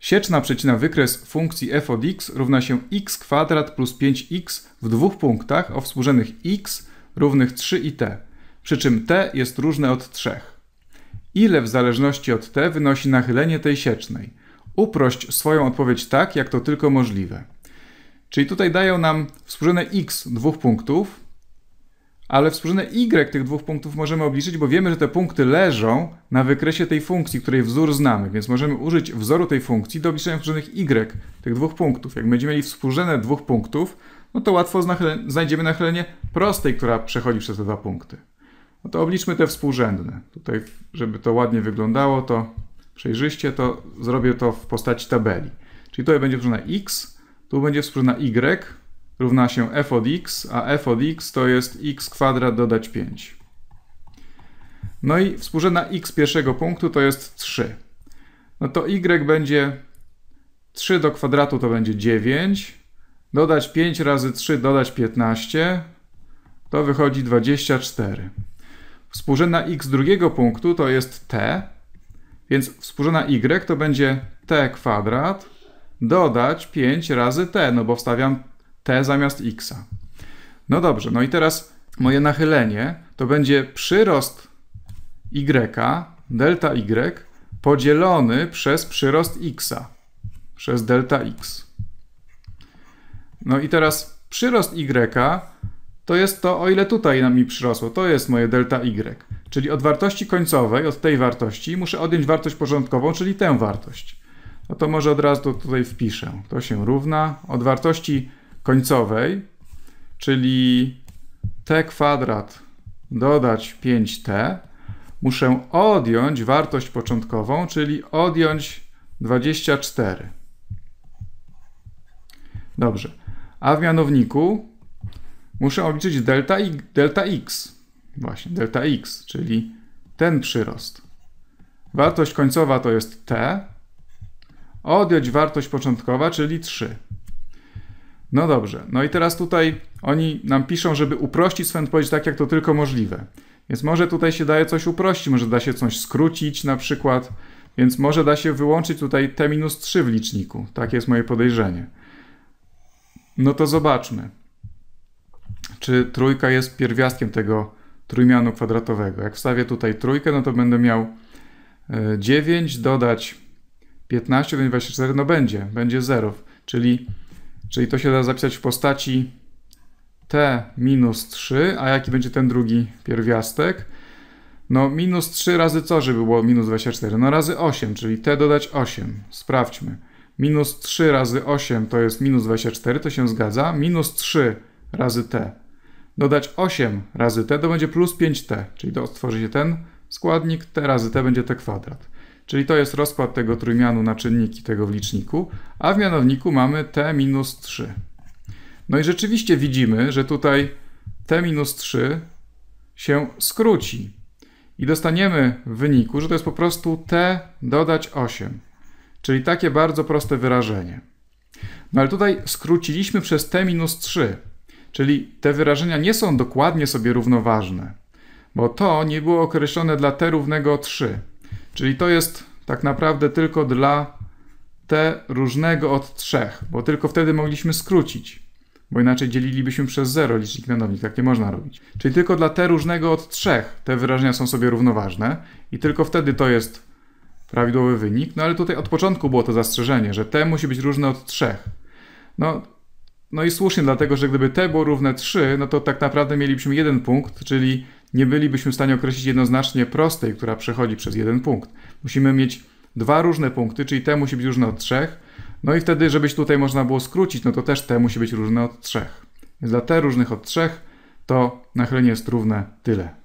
Sieczna przecina wykres funkcji f od x równa się x kwadrat plus 5x w dwóch punktach o współrzędnych x równych 3 i t, przy czym t jest różne od 3. Ile w zależności od t wynosi nachylenie tej siecznej? Uprość swoją odpowiedź tak, jak to tylko możliwe. Czyli tutaj dają nam współrzędne x dwóch punktów, ale współrzędne y tych dwóch punktów możemy obliczyć, bo wiemy, że te punkty leżą na wykresie tej funkcji, której wzór znamy, więc możemy użyć wzoru tej funkcji do obliczenia współrzędnych y tych dwóch punktów. Jak będziemy mieli współrzędne dwóch punktów, no to łatwo znajdziemy nachylenie prostej, która przechodzi przez te dwa punkty. No to obliczmy te współrzędne. Tutaj, żeby to ładnie wyglądało, to przejrzyście, to zrobię to w postaci tabeli. Czyli tutaj będzie współrzędna x, tu będzie współrzędna y, równa się f od x, a f od x to jest x kwadrat dodać 5. No i współrzędna x pierwszego punktu to jest 3. No to y będzie 3 do kwadratu to będzie 9, dodać 5 razy 3 dodać 15, to wychodzi 24. Współrzędna x drugiego punktu to jest t, więc współrzędna y to będzie t kwadrat dodać 5 razy t, no bo wstawiam T zamiast X. No dobrze, no i teraz moje nachylenie to będzie przyrost Y, delta Y, podzielony przez przyrost X, przez delta X. No i teraz przyrost Y to jest to, o ile tutaj nam mi przyrosło, to jest moje delta Y. Czyli od wartości końcowej, od tej wartości, muszę odjąć wartość porządkową, czyli tę wartość. No to może od razu to tutaj wpiszę. To się równa od wartości końcowej, czyli t kwadrat dodać 5t, muszę odjąć wartość początkową, czyli odjąć 24. Dobrze. A w mianowniku muszę obliczyć delta, i, delta x. Właśnie, delta x, czyli ten przyrost. Wartość końcowa to jest t. Odjąć wartość początkowa, czyli 3. No dobrze, no i teraz tutaj oni nam piszą, żeby uprościć swoją odpowiedź tak, jak to tylko możliwe. Więc może tutaj się daje coś uprościć, może da się coś skrócić na przykład, więc może da się wyłączyć tutaj t-3 w liczniku. Takie jest moje podejrzenie. No to zobaczmy, czy trójka jest pierwiastkiem tego trójmianu kwadratowego. Jak wstawię tutaj trójkę, no to będę miał 9 e, dodać 15, 24, no będzie, będzie 0, czyli Czyli to się da zapisać w postaci t minus 3, a jaki będzie ten drugi pierwiastek? No minus 3 razy co, żeby było minus 24? No razy 8, czyli t dodać 8. Sprawdźmy. Minus 3 razy 8 to jest minus 24, to się zgadza. Minus 3 razy t. Dodać 8 razy t to będzie plus 5t, czyli to stworzy się ten składnik, t razy t będzie t kwadrat. Czyli to jest rozkład tego trójmianu na czynniki tego w liczniku, a w mianowniku mamy t minus 3. No i rzeczywiście widzimy, że tutaj t minus 3 się skróci. I dostaniemy w wyniku, że to jest po prostu t dodać 8. Czyli takie bardzo proste wyrażenie. No ale tutaj skróciliśmy przez t minus 3. Czyli te wyrażenia nie są dokładnie sobie równoważne, bo to nie było określone dla t równego 3. Czyli to jest tak naprawdę tylko dla T różnego od 3, bo tylko wtedy mogliśmy skrócić, bo inaczej dzielilibyśmy przez 0 licznik mianownik, tak nie można robić. Czyli tylko dla T różnego od 3 te wyrażenia są sobie równoważne i tylko wtedy to jest prawidłowy wynik, no ale tutaj od początku było to zastrzeżenie, że T musi być różne od 3. No, no i słusznie, dlatego że gdyby T było równe 3, no to tak naprawdę mielibyśmy jeden punkt, czyli nie bylibyśmy w stanie określić jednoznacznie prostej, która przechodzi przez jeden punkt. Musimy mieć dwa różne punkty, czyli te musi być różne od trzech. No i wtedy, żebyś tutaj można było skrócić, no to też te musi być różne od trzech. Więc dla te różnych od trzech to nachylenie jest równe tyle.